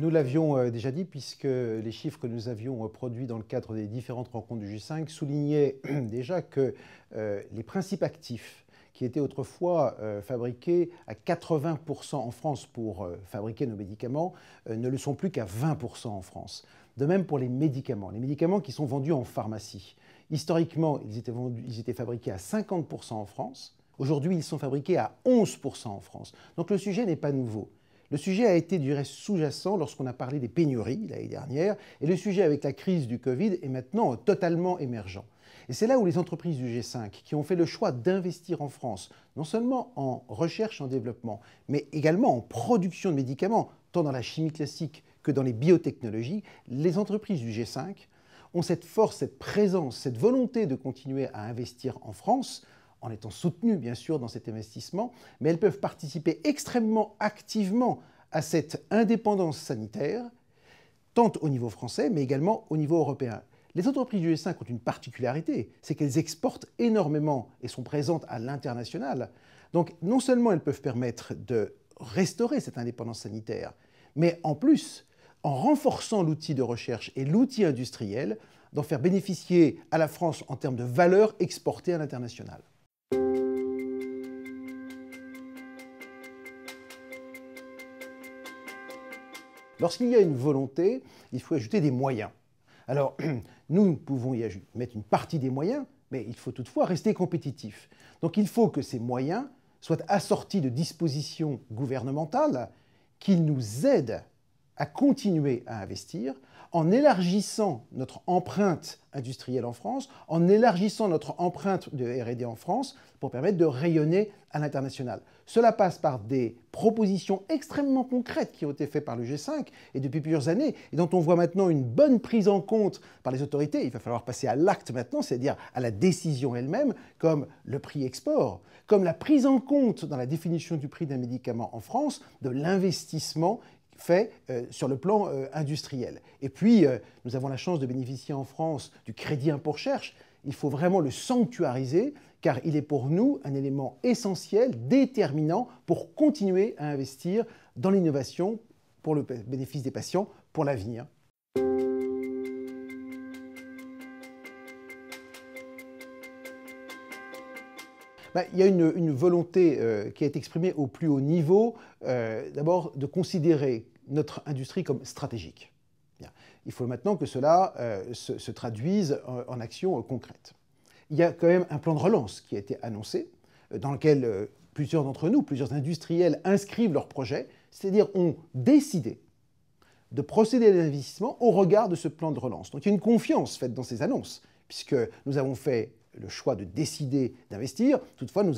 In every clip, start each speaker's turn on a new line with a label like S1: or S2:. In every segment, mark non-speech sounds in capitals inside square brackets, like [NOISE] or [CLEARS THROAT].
S1: Nous l'avions euh, déjà dit, puisque les chiffres que nous avions euh, produits dans le cadre des différentes rencontres du G5 soulignaient [CLEARS THROAT] déjà que euh, les principes actifs qui étaient autrefois fabriqués à 80% en France pour fabriquer nos médicaments, ne le sont plus qu'à 20% en France. De même pour les médicaments, les médicaments qui sont vendus en pharmacie. Historiquement, ils étaient, ils étaient fabriqués à 50% en France. Aujourd'hui, ils sont fabriqués à 11% en France. Donc le sujet n'est pas nouveau. Le sujet a été du reste sous-jacent lorsqu'on a parlé des pénuries l'année dernière, et le sujet avec la crise du Covid est maintenant totalement émergent. Et c'est là où les entreprises du G5, qui ont fait le choix d'investir en France, non seulement en recherche, en développement, mais également en production de médicaments, tant dans la chimie classique que dans les biotechnologies, les entreprises du G5 ont cette force, cette présence, cette volonté de continuer à investir en France en étant soutenues bien sûr dans cet investissement, mais elles peuvent participer extrêmement activement à cette indépendance sanitaire, tant au niveau français, mais également au niveau européen. Les entreprises du G5 ont une particularité, c'est qu'elles exportent énormément et sont présentes à l'international. Donc non seulement elles peuvent permettre de restaurer cette indépendance sanitaire, mais en plus, en renforçant l'outil de recherche et l'outil industriel, d'en faire bénéficier à la France en termes de valeur exportée à l'international. Lorsqu'il y a une volonté, il faut ajouter des moyens. Alors, [CLEARS THROAT] nous pouvons y mettre une partie des moyens, mais il faut toutefois rester compétitif. Donc il faut que ces moyens soient assortis de dispositions gouvernementales qui nous aident à continuer à investir en élargissant notre empreinte industrielle en France, en élargissant notre empreinte de RD en France pour permettre de rayonner à l'international. Cela passe par des propositions extrêmement concrètes qui ont été faites par le G5 et depuis plusieurs années et dont on voit maintenant une bonne prise en compte par les autorités. Il va falloir passer à l'acte maintenant, c'est-à-dire à la décision elle-même, comme le prix export, comme la prise en compte dans la définition du prix d'un médicament en France de l'investissement fait euh, sur le plan euh, industriel. Et puis, euh, nous avons la chance de bénéficier en France du crédit impôt recherche. Il faut vraiment le sanctuariser car il est pour nous un élément essentiel, déterminant pour continuer à investir dans l'innovation pour le bénéfice des patients, pour l'avenir. Bah, il y a une, volonté euh, qui a été exprimée au plus haut niveau, euh, d'abord de considérer notre industrie comme stratégique. Il faut maintenant que cela euh, se, traduise en, actions concrètes. Il y a quand même un plan de relance qui a été annoncé, dans lequel plusieurs d'entre nous, plusieurs industriels inscrivent leurs projets, c'est-à-dire ont décidé de procéder à l'investissement au regard de ce plan de relance. Donc il y a une confiance faite dans ces annonces, puisque nous avons fait le choix de décider d'investir. Toutefois, nous ne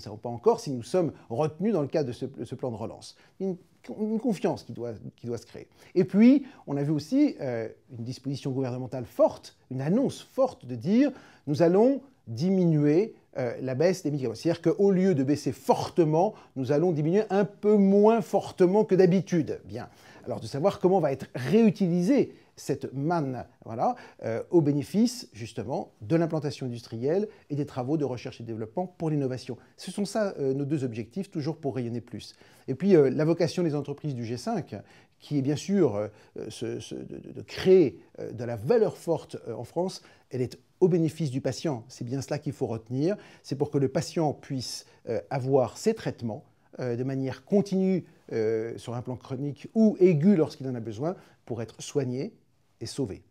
S1: savons pas encore si nous sommes retenus dans le cadre de ce, plan de relance. Une, une confiance qui doit, se créer. Et puis, on a vu aussi euh, une disposition gouvernementale forte, une annonce forte de dire nous allons diminuer euh, la baisse des médicaments. C'est-à-dire qu'au lieu de baisser fortement, nous allons diminuer un peu moins fortement que d'habitude. Bien. Alors, de savoir comment va être réutilisé cette manne voilà, euh, au bénéfice justement de l'implantation industrielle et des travaux de recherche et développement pour l'innovation. Ce sont ça euh, nos deux objectifs, toujours pour rayonner plus. Et puis euh, la vocation des entreprises du G5, qui est bien sûr de, créer de la valeur forte en France, elle est au bénéfice du patient. C'est bien cela qu'il faut retenir. C'est pour que le patient puisse avoir ses traitements de manière continue sur un plan chronique ou aigu lorsqu'il en a besoin pour être soigné et sauvé.